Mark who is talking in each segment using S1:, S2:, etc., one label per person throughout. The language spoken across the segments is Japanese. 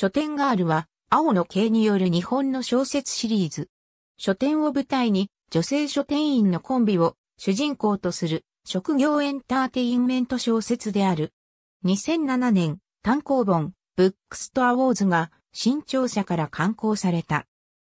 S1: 書店ガールは、青の慶による日本の小説シリーズ。書店を舞台に、女性書店員のコンビを主人公とする職業エンターテインメント小説である。2007年、単行本、ブックストアウォーズが新潮社から刊行された。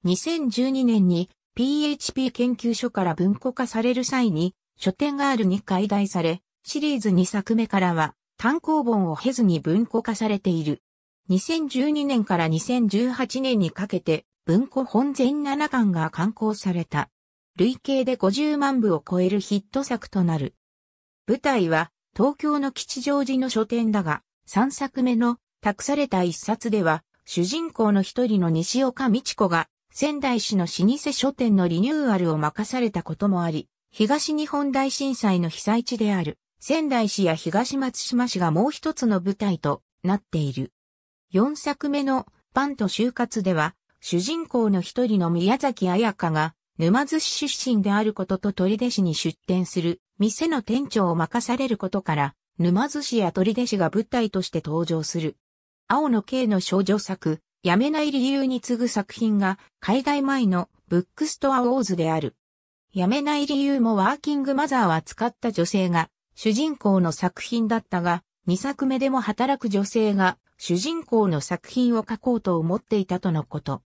S1: 2012年に PHP 研究所から文庫化される際に、書店ガールに解題され、シリーズ2作目からは単行本を経ずに文庫化されている。2012年から2018年にかけて文庫本全7巻が刊行された。累計で50万部を超えるヒット作となる。舞台は東京の吉祥寺の書店だが、3作目の託された一冊では、主人公の一人の西岡美智子が仙台市の老舗書店のリニューアルを任されたこともあり、東日本大震災の被災地である仙台市や東松島市がもう一つの舞台となっている。4作目のパンと就活では、主人公の一人の宮崎彩香が、沼津市出身であることと取出市に出店する店の店長を任されることから、沼津市や取出市が舞台として登場する。青の刑の少女作、やめない理由に次ぐ作品が海外前のブックストアウォーズである。やめない理由もワーキングマザーは使った女性が主人公の作品だったが、2作目でも働く女性が主人公の作品を書こうと思っていたとのこと。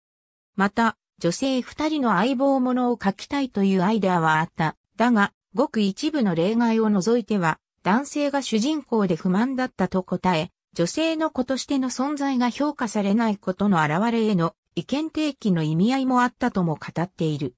S1: また、女性二人の相棒ものを書きたいというアイデアはあった。だが、ごく一部の例外を除いては、男性が主人公で不満だったと答え、女性の子としての存在が評価されないことの表れへの意見提起の意味合いもあったとも語っている。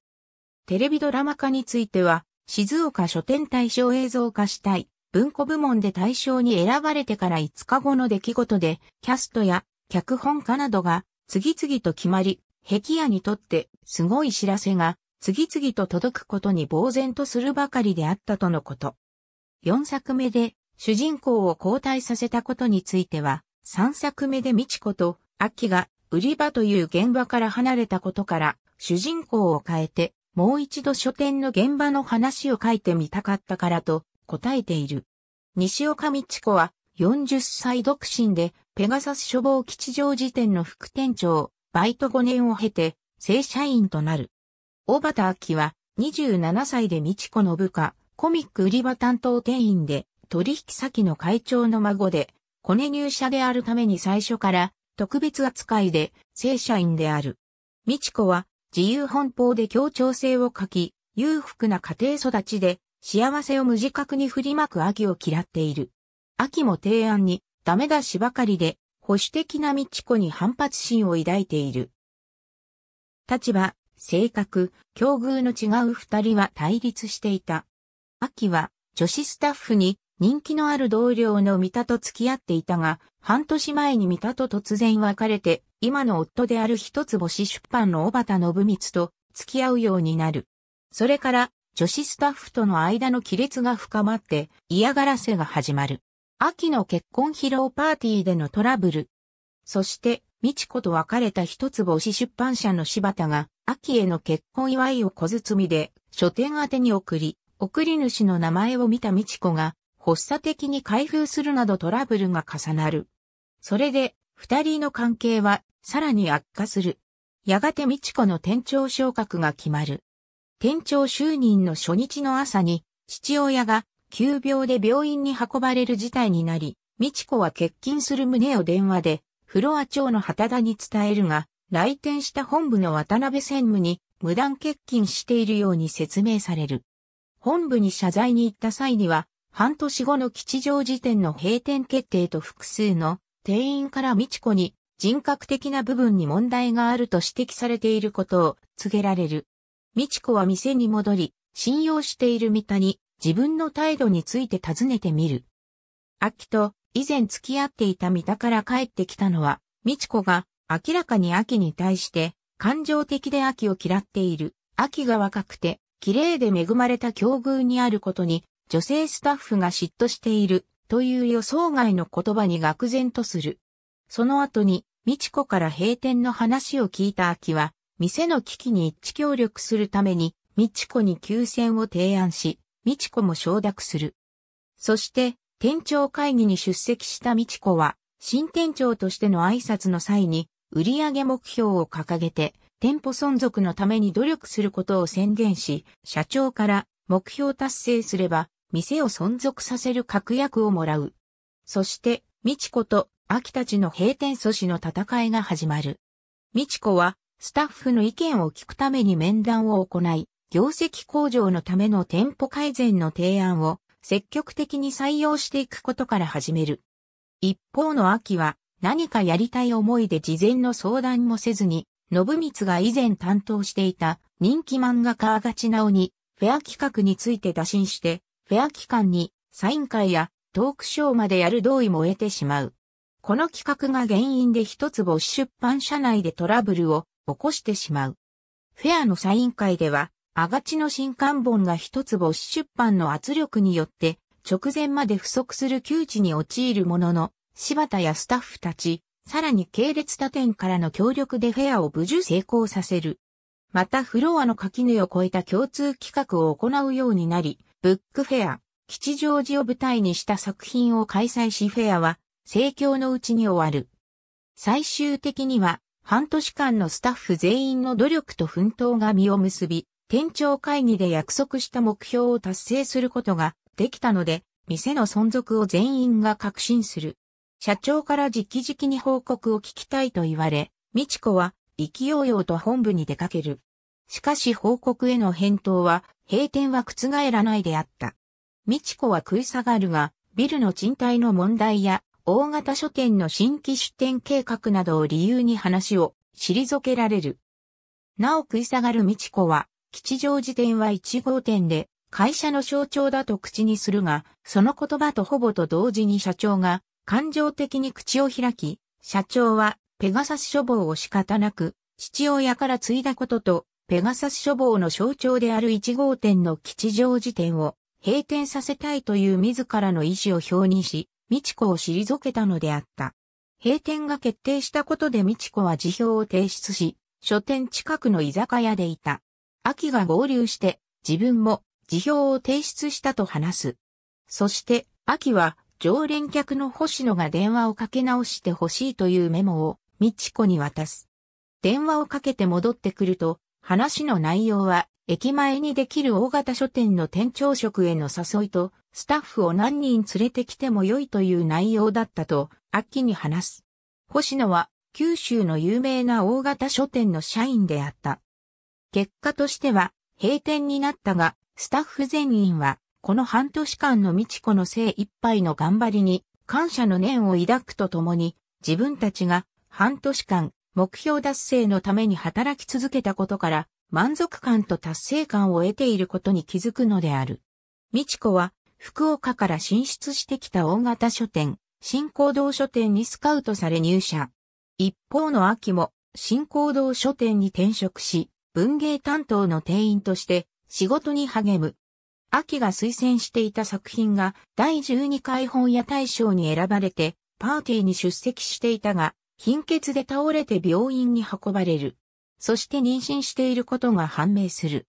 S1: テレビドラマ化については、静岡書店大賞映像化したい文庫部門で大賞に選ばれてから5日後の出来事で、キャストや脚本家などが次々と決まり、壁屋にとってすごい知らせが次々と届くことに呆然とするばかりであったとのこと。4作目で主人公を交代させたことについては、3作目で美智子と秋が売り場という現場から離れたことから、主人公を変えて、もう一度書店の現場の話を書いてみたかったからと答えている。西岡道子は40歳独身でペガサス処方吉祥寺店の副店長、バイト5年を経て正社員となる。小畑明は27歳で道子の部下、コミック売り場担当店員で取引先の会長の孫で、コネ入社であるために最初から特別扱いで正社員である。道子は自由奔放で協調性を欠き、裕福な家庭育ちで幸せを無自覚に振りまく秋を嫌っている。秋も提案にダメ出しばかりで保守的な道子に反発心を抱いている。立場、性格、境遇の違う二人は対立していた。秋は女子スタッフに人気のある同僚の三田と付き合っていたが、半年前に三田と突然別れて、今の夫である一つ星出版の小畑信光と付き合うようになる。それから女子スタッフとの間の亀裂が深まって嫌がらせが始まる。秋の結婚披露パーティーでのトラブル。そして、美智子と別れた一つ星出版社の柴田が、秋への結婚祝いを小包みで、書店宛てに送り、送り主の名前を見た美智子が、発作的に開封するなどトラブルが重なる。それで、二人の関係は、さらに悪化する。やがて美智子の店長昇格が決まる。店長就任の初日の朝に、父親が急病で病院に運ばれる事態になり、美智子は欠勤する旨を電話で、フロア長の畑田に伝えるが、来店した本部の渡辺専務に無断欠勤しているように説明される。本部に謝罪に行った際には、半年後の吉祥寺店の閉店決定と複数の店員から美智子に人格的な部分に問題があると指摘されていることを告げられる。美智子は店に戻り、信用している三田に自分の態度について尋ねてみる。秋と以前付き合っていた三田から帰ってきたのは、美智子が明らかに秋に対して感情的で秋を嫌っている。秋が若くて綺麗で恵まれた境遇にあることに女性スタッフが嫉妬しているという予想外の言葉に愕然とする。その後に美智子から閉店の話を聞いた秋は店の危機に一致協力するために、美智子に休戦を提案し、美智子も承諾する。そして、店長会議に出席した美智子は、新店長としての挨拶の際に、売上目標を掲げて、店舗存続のために努力することを宣言し、社長から目標達成すれば、店を存続させる確約をもらう。そして、美智子と秋たちの閉店阻止の戦いが始まる。美智子はスタッフの意見を聞くために面談を行い、業績向上のための店舗改善の提案を積極的に採用していくことから始める。一方の秋は何かやりたい思いで事前の相談もせずに、信光が以前担当していた人気漫画家あがちなおにフェア企画について打診して、フェア期間にサイン会やトークショーまでやる同意も得てしまう。この企画が原因で一つ母出版社内でトラブルを起こしてしまう。フェアのサイン会では、あがちの新刊本が一つ母子出版の圧力によって、直前まで不足する窮地に陥るものの、柴田やスタッフたち、さらに系列他店からの協力でフェアを無事成功させる。またフロアの垣根を越えた共通企画を行うようになり、ブックフェア、吉祥寺を舞台にした作品を開催しフェアは、盛況のうちに終わる。最終的には、半年間のスタッフ全員の努力と奮闘が実を結び、店長会議で約束した目標を達成することができたので、店の存続を全員が確信する。社長から直々に報告を聞きたいと言われ、美智子は意気揚々と本部に出かける。しかし報告への返答は、閉店は覆らないであった。美智子は食い下がるが、ビルの賃貸の問題や大型書店の新規出店計画などを理由に話を退けられる。なお食い下がる道子は、吉祥寺店は1号店で、会社の象徴だと口にするが、その言葉とほぼと同時に社長が、感情的に口を開き、社長は、ペガサス書房を仕方なく、父親から継いだことと、ペガサス書房の象徴である1号店の吉祥寺店を閉店させたいという自らの意思を表にし、美智子を退けたのであった。閉店が決定したことで美智子は辞表を提出し、書店近くの居酒屋でいた。秋が合流して、自分も辞表を提出したと話す。そして、秋は常連客の星野が電話をかけ直してほしいというメモを美智子に渡す。電話をかけて戻ってくると、話の内容は、駅前にできる大型書店の店長職への誘いと、スタッフを何人連れてきても良いという内容だったと、秋に話す。星野は、九州の有名な大型書店の社員であった。結果としては、閉店になったが、スタッフ全員は、この半年間の美智子の精一杯の頑張りに、感謝の念を抱くとともに、自分たちが、半年間、目標達成のために働き続けたことから、満足感と達成感を得ていることに気づくのである。美智子は、福岡から進出してきた大型書店、新行動書店にスカウトされ入社。一方の秋も、新行動書店に転職し、文芸担当の店員として仕事に励む。秋が推薦していた作品が第12回本屋大賞に選ばれてパーティーに出席していたが、貧血で倒れて病院に運ばれる。そして妊娠していることが判明する。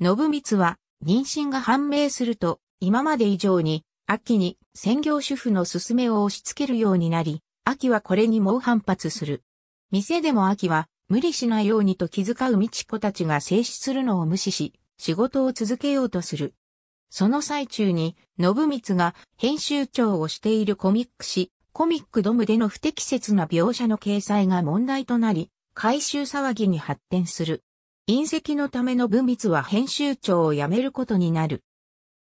S1: 信光は妊娠が判明すると今まで以上に、秋に専業主婦の勧めを押し付けるようになり、秋はこれに猛反発する。店でも秋は無理しないようにと気遣う美智子たちが静止するのを無視し、仕事を続けようとする。その最中に、信光が編集長をしているコミック誌、コミックドムでの不適切な描写の掲載が問題となり、回収騒ぎに発展する。隕石のための文光は編集長を辞めることになる。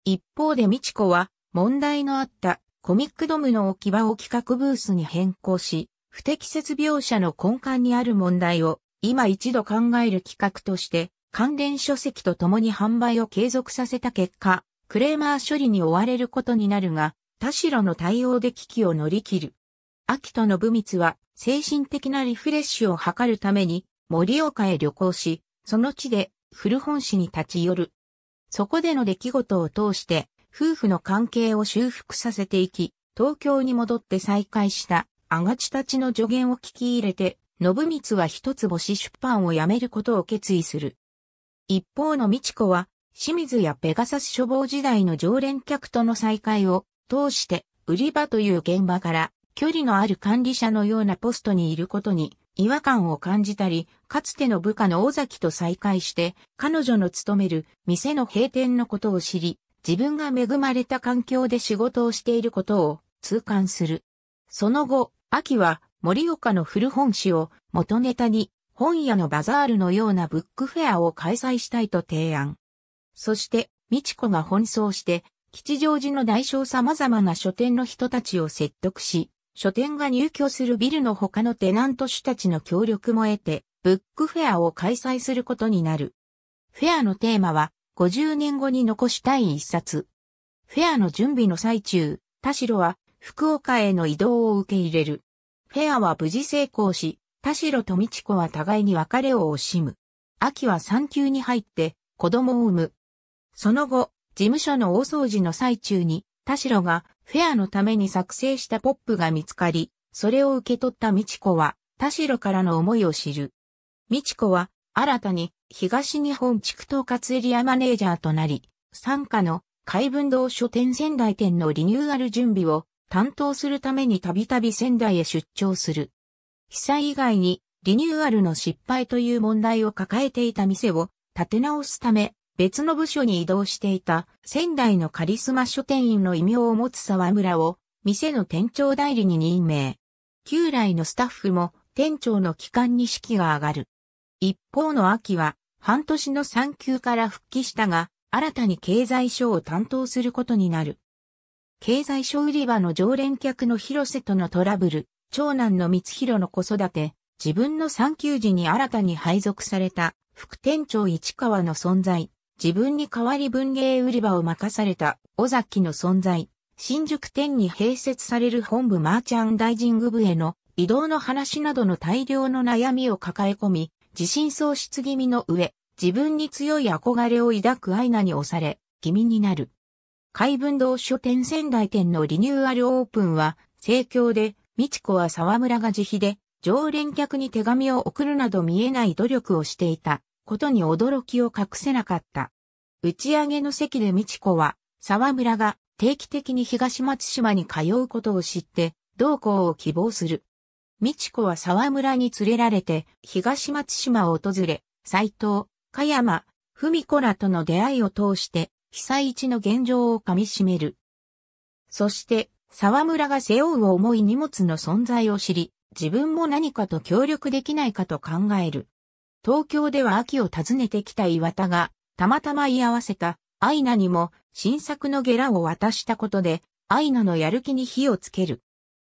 S1: 一方で美智子は、問題のあったコミックドムの置き場を企画ブースに変更し、不適切描写の根幹にある問題を今一度考える企画として関連書籍と共に販売を継続させた結果、クレーマー処理に追われることになるが、田代の対応で危機を乗り切る。秋と信光は精神的なリフレッシュを図るために盛岡へ旅行し、その地で古本市に立ち寄る。そこでの出来事を通して、夫婦の関係を修復させていき、東京に戻って再会した、あがちたちの助言を聞き入れて、信光は一つ星出版をやめることを決意する。一方の美智子は、清水やペガサス処方時代の常連客との再会を通して、売り場という現場から距離のある管理者のようなポストにいることに違和感を感じたり、かつての部下の尾崎と再会して、彼女の勤める店の閉店のことを知り、自分が恵まれた環境で仕事をしていることを痛感する。その後、秋は森岡の古本誌を元ネタに本屋のバザールのようなブックフェアを開催したいと提案。そして、美智子が奔走して、吉祥寺の大小様々な書店の人たちを説得し、書店が入居するビルの他のテナント主たちの協力も得て、ブックフェアを開催することになる。フェアのテーマは、50年後に残したい一冊。フェアの準備の最中、田代は福岡への移動を受け入れる。フェアは無事成功し、田代と道子は互いに別れを惜しむ。秋は産休に入って子供を産む。その後、事務所の大掃除の最中に、田代がフェアのために作成したポップが見つかり、それを受け取った美智子は、田代からの思いを知る。美智子は、新たに、東日本地区統括エリアマネージャーとなり、参加の海文堂書店仙台店のリニューアル準備を担当するためにたびたび仙台へ出張する。被災以外にリニューアルの失敗という問題を抱えていた店を立て直すため別の部署に移動していた仙台のカリスマ書店員の異名を持つ沢村を店の店長代理に任命。旧来のスタッフも店長の帰還に士気が上がる。一方の秋は半年の産休から復帰したが、新たに経済省を担当することになる。経済省売り場の常連客の広瀬とのトラブル、長男の光弘の子育て、自分の産休時に新たに配属された副店長市川の存在、自分に代わり文芸売り場を任された尾崎の存在、新宿店に併設される本部マーチャンダイジング部への移動の話などの大量の悩みを抱え込み、自信喪失気味の上、自分に強い憧れを抱く愛菜に押され、気味になる。海文堂書店仙台店のリニューアルオープンは、盛況で、美智子は沢村が自費で、常連客に手紙を送るなど見えない努力をしていた。ことに驚きを隠せなかった。打ち上げの席で美智子は、沢村が定期的に東松島に通うことを知って、同行を希望する。美智子は沢村に連れられて、東松島を訪れ、斎藤、加山、文子らとの出会いを通して、被災地の現状を噛み締める。そして、沢村が背負う重い荷物の存在を知り、自分も何かと協力できないかと考える。東京では秋を訪ねてきた岩田が、たまたま居合わせた、アイナにも、新作のゲラを渡したことで、アイナのやる気に火をつける。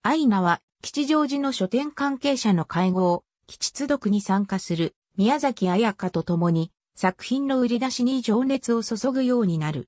S1: アイナは、吉祥寺の書店関係者の会合、吉津読に参加する、宮崎彩香と共に、作品の売り出しに情熱を注ぐようになる。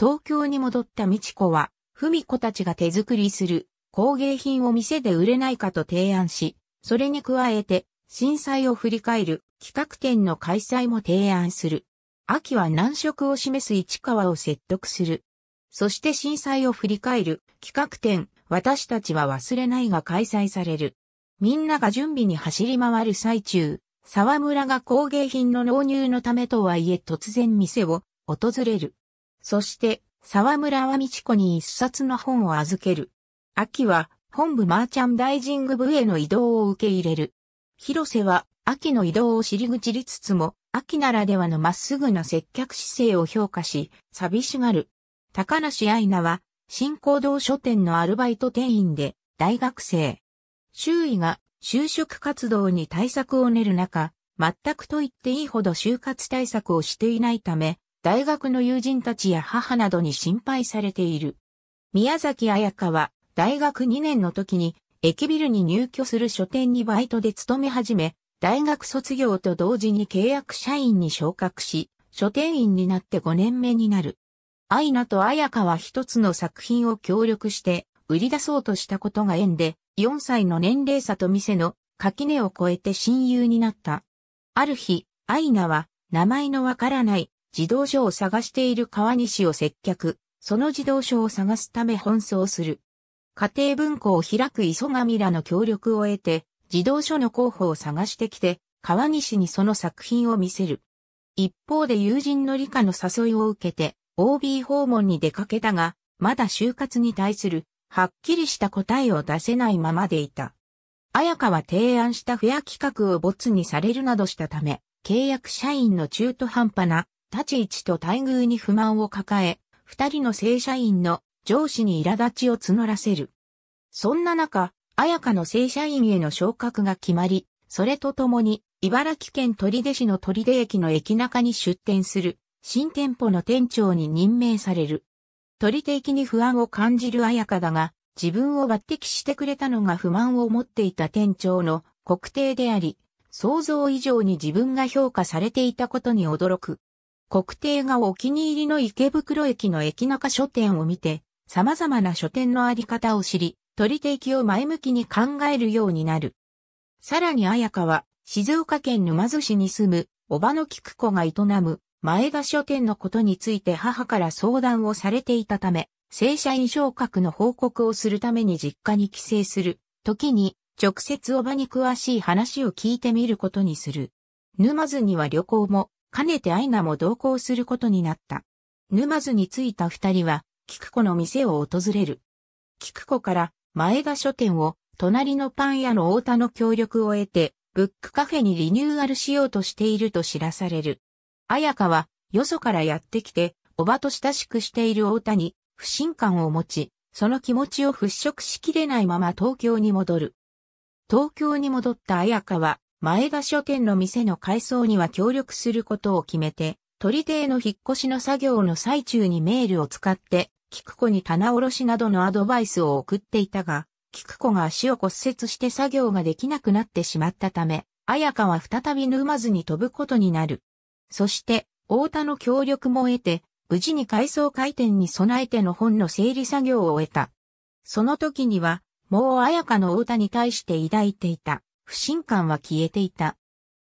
S1: 東京に戻った美智子は、文子たちが手作りする工芸品を店で売れないかと提案し、それに加えて震災を振り返る企画展の開催も提案する。秋は難色を示す市川を説得する。そして震災を振り返る企画展、私たちは忘れないが開催される。みんなが準備に走り回る最中、沢村が工芸品の納入のためとはいえ突然店を訪れる。そして、沢村は道智子に一冊の本を預ける。秋は、本部マーチャンダイジング部への移動を受け入れる。広瀬は、秋の移動を尻口りつつも、秋ならではのまっすぐな接客姿勢を評価し、寂しがる。高梨愛菜は、新行動書店のアルバイト店員で、大学生。周囲が就職活動に対策を練る中、全くと言っていいほど就活対策をしていないため、大学の友人たちや母などに心配されている。宮崎彩香は大学2年の時に駅ビルに入居する書店にバイトで勤め始め、大学卒業と同時に契約社員に昇格し、書店員になって5年目になる。アイナとアヤカは一つの作品を協力して売り出そうとしたことが縁で、4歳の年齢差と店の垣根を越えて親友になった。ある日、アイナは名前のわからない自動書を探している川西を接客、その自動書を探すため奔走する。家庭文庫を開く磯上らの協力を得て、児童書の候補を探してきて、川西にその作品を見せる。一方で友人の理科の誘いを受けて、OB 訪問に出かけたが、まだ就活に対する、はっきりした答えを出せないままでいた。綾香は提案したフェア企画を没にされるなどしたため、契約社員の中途半端な立ち位置と待遇に不満を抱え、二人の正社員の上司に苛立ちを募らせる。そんな中、綾香の正社員への昇格が決まり、それとともに、茨城県取手市の取手駅の駅中に出店する、新店舗の店長に任命される。取手駅に不安を感じる綾香だが、自分を抜擢してくれたのが不満を持っていた店長の国定であり、想像以上に自分が評価されていたことに驚く。国定がお気に入りの池袋駅の駅中書店を見て、様々な書店のあり方を知り、取り定期を前向きに考えるようになる。さらに綾香は、静岡県沼津市に住む、おばの菊子が営む、前田書店のことについて母から相談をされていたため、正社員昇格の報告をするために実家に帰省する、時に、直接おばに詳しい話を聞いてみることにする。沼津には旅行も、かねてアイナも同行することになった。沼津に着いた二人は、菊子の店を訪れる。菊子から、前田書店を隣のパン屋の太田の協力を得て、ブックカフェにリニューアルしようとしていると知らされる。綾香は、よそからやってきて、おばと親しくしている太田に、不信感を持ち、その気持ちを払拭しきれないまま東京に戻る。東京に戻った綾香は、前田書店の店の改装には協力することを決めて、取り手への引っ越しの作業の最中にメールを使って、ク子に棚卸しなどのアドバイスを送っていたが、ク子が足を骨折して作業ができなくなってしまったため、綾香は再び沼津に飛ぶことになる。そして、太田の協力も得て、無事に改装回転に備えての本の整理作業を終えた。その時には、もう綾香の太田に対して抱いていた、不信感は消えていた。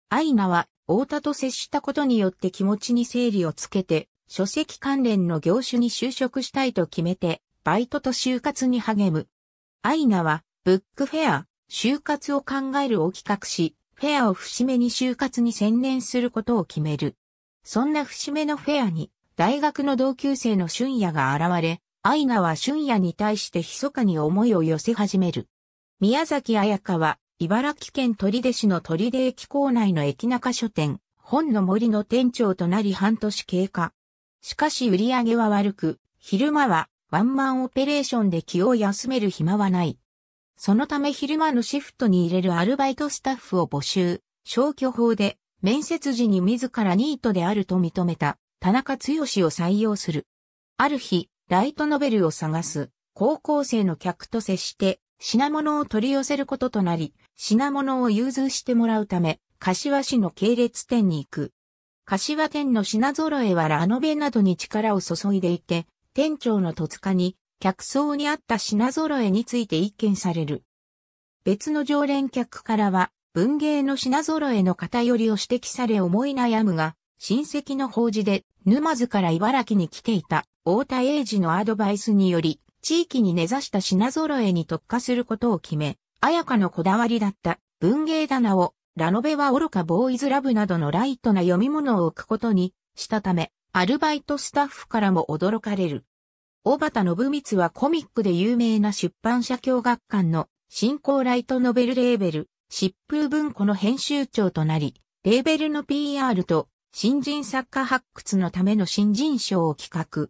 S1: アイナは、太田と接したことによって気持ちに整理をつけて、書籍関連の業種に就職したいと決めて、バイトと就活に励む。アイナは、ブックフェア、就活を考えるを企画し、フェアを節目に就活に専念することを決める。そんな節目のフェアに、大学の同級生の春夜が現れ、アイナは春夜に対して密かに思いを寄せ始める。宮崎彩香は、茨城県取手市の取手駅構内の駅中書店、本の森の店長となり半年経過。しかし売り上げは悪く、昼間はワンマンオペレーションで気を休める暇はない。そのため昼間のシフトに入れるアルバイトスタッフを募集、消去法で面接時に自らニートであると認めた田中剛を採用する。ある日、ライトノベルを探す高校生の客と接して品物を取り寄せることとなり、品物を融通してもらうため、柏市の系列店に行く。柏店の品揃えはラノベなどに力を注いでいて、店長の戸塚に、客層に合った品揃えについて一見される。別の常連客からは、文芸の品揃えの偏りを指摘され思い悩むが、親戚の法事で、沼津から茨城に来ていた、太田英二のアドバイスにより、地域に根ざした品揃えに特化することを決め、綾香のこだわりだった文芸棚をラノベは愚かボーイズラブなどのライトな読み物を置くことにしたため、アルバイトスタッフからも驚かれる。小畑信光はコミックで有名な出版社協学館の新興ライトノベルレーベル、疾風文庫の編集長となり、レーベルの PR と新人作家発掘のための新人賞を企画。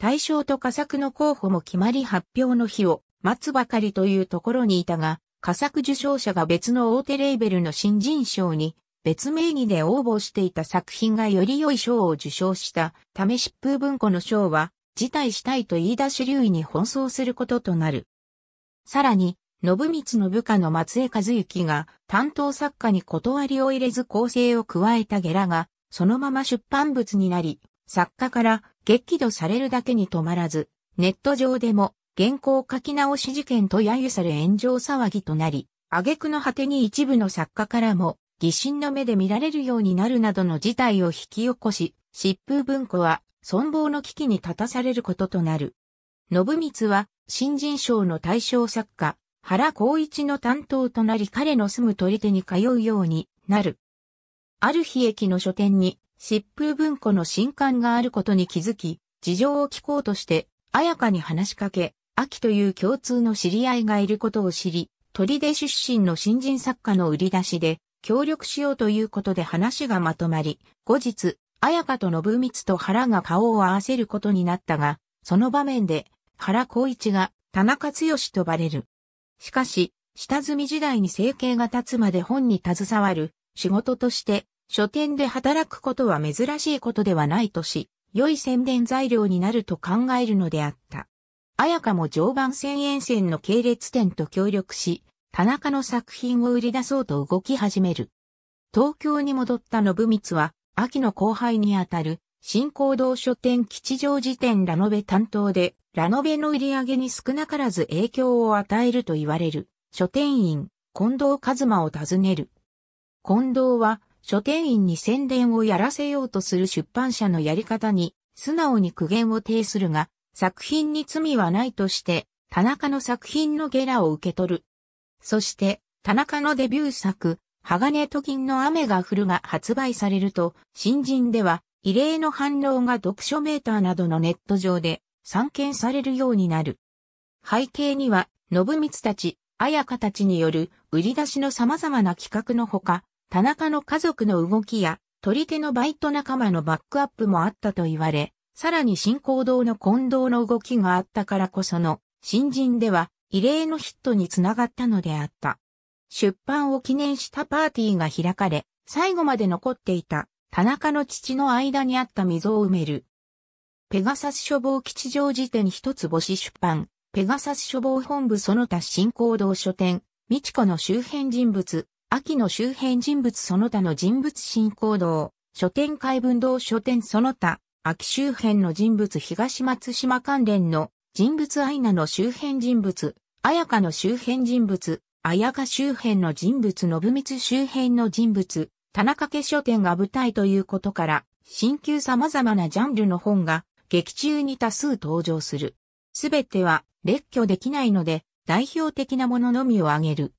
S1: 大賞と佳作の候補も決まり発表の日を待つばかりというところにいたが、佳作受賞者が別の大手レーベルの新人賞に別名義で応募していた作品がより良い賞を受賞したため疾風文庫の賞は辞退したいと言い出し留意に奔走することとなる。さらに、信光の部下の松江和幸が担当作家に断りを入れず構成を加えたゲラがそのまま出版物になり、作家から激怒されるだけに止まらず、ネット上でも原稿書き直し事件と揶揄され炎上騒ぎとなり、挙句の果てに一部の作家からも、疑心の目で見られるようになるなどの事態を引き起こし、疾風文庫は存亡の危機に立たされることとなる。信光は新人賞の対象作家、原光一の担当となり彼の住む取り手に通うようになる。ある日駅の書店に疾風文庫の新刊があることに気づき、事情を聞こうとして、や香に話しかけ、秋という共通の知り合いがいることを知り、鳥出出身の新人作家の売り出しで、協力しようということで話がまとまり、後日、綾香と信光と原が顔を合わせることになったが、その場面で、原光一が田中剛とバレる。しかし、下積み時代に生計が立つまで本に携わる仕事として書店で働くことは珍しいことではないとし、良い宣伝材料になると考えるのであった。綾香も常磐線沿線の系列店と協力し、田中の作品を売り出そうと動き始める。東京に戻った信光は、秋の後輩にあたる、新行動書店吉祥寺店ラノベ担当で、ラノベの売り上げに少なからず影響を与えると言われる、書店員、近藤和馬を訪ねる。近藤は、書店員に宣伝をやらせようとする出版社のやり方に、素直に苦言を呈するが、作品に罪はないとして、田中の作品のゲラを受け取る。そして、田中のデビュー作、鋼と銀の雨が降るが発売されると、新人では、異例の反応が読書メーターなどのネット上で散見されるようになる。背景には、信光たち、綾香たちによる売り出しの様々な企画のほか、田中の家族の動きや、取り手のバイト仲間のバックアップもあったと言われ、さらに新行動の混同の動きがあったからこその、新人では異例のヒットにつながったのであった。出版を記念したパーティーが開かれ、最後まで残っていた田中の父の間にあった溝を埋める。ペガサス処方吉祥辞典一つ星出版、ペガサス処方本部その他新行動書店、美智子の周辺人物、秋の周辺人物その他の人物新行動、書店会文道書店その他、秋周辺の人物東松島関連の人物アイナの周辺人物、綾香の周辺人物、綾香周辺の人物信光周辺の人物、田中家書店が舞台ということから、新旧様々なジャンルの本が劇中に多数登場する。すべては列挙できないので、代表的なもののみを挙げる。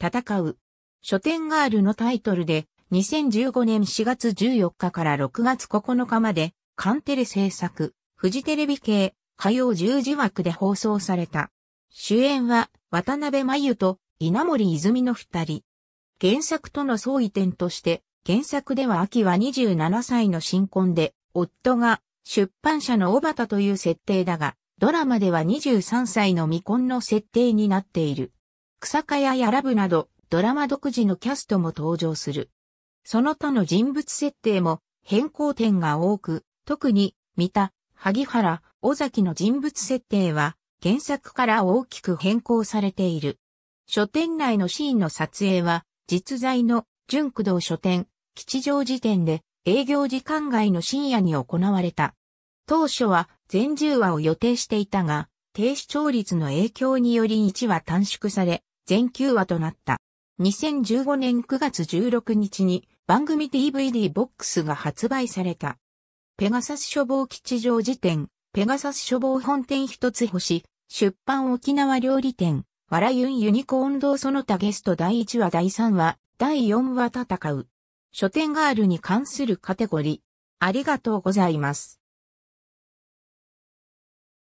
S1: 戦う。書店ガールのタイトルで、2015年4月14日から6月9日まで、カンテレ制作、フジテレビ系、火曜十字枠で放送された。主演は、渡辺真由と稲森泉の二人。原作との相違点として、原作では秋は27歳の新婚で、夫が出版社の小畑という設定だが、ドラマでは23歳の未婚の設定になっている。草加ややラブなど、ドラマ独自のキャストも登場する。その他の人物設定も変更点が多く、特に、三田、萩原、尾崎の人物設定は、原作から大きく変更されている。書店内のシーンの撮影は、実在の純駆動書店、吉祥寺店で営業時間外の深夜に行われた。当初は全10話を予定していたが、低視聴率の影響により1話短縮され、全9話となった。2015年9月16日に番組 DVD ボックスが発売された。ペガサス書房吉祥辞典、ペガサス書房本店一つ星、出版沖縄料理店、わらゆんユニコーン堂その他ゲスト第1話第3話、第4話戦う。書店ガールに関するカテゴリー。ありがとうございます。